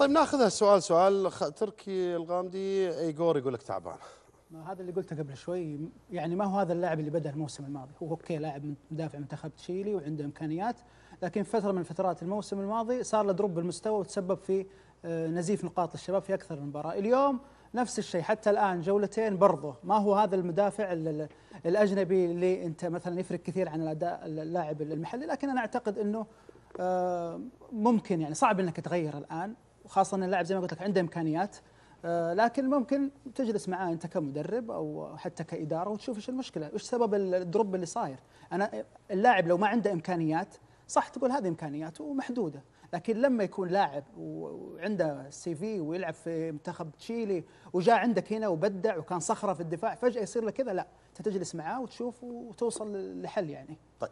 طيب ناخذها سؤال سؤال تركي الغامدي ايجور يقول لك تعبان ما هذا اللي قلته قبل شوي يعني ما هو هذا اللاعب اللي بدا الموسم الماضي هو اوكي لاعب مدافع منتخب تشيلي وعنده امكانيات لكن فتره من فترات الموسم الماضي صار له دروب بالمستوى وتسبب في آه، نزيف نقاط الشباب في اكثر من مباراه اليوم نفس الشيء حتى الان جولتين برضه ما هو هذا المدافع الاجنبي اللي انت مثلا يفرق كثير عن الاداء اللاعب المحلي لكن انا اعتقد انه آه، ممكن يعني صعب انك تغير الان وخاصه ان اللاعب زي ما قلت لك عنده امكانيات آه، لكن ممكن تجلس معاه انت كمدرب او حتى كاداره وتشوف ايش المشكله، ايش سبب الدروب اللي صاير؟ انا اللاعب لو ما عنده امكانيات صح تقول هذه امكانياته محدوده، لكن لما يكون لاعب وعنده سي في ويلعب في منتخب تشيلي وجاء عندك هنا وبدع وكان صخره في الدفاع فجاه يصير له كذا لا انت تجلس معاه وتشوف وتوصل لحل يعني. طيب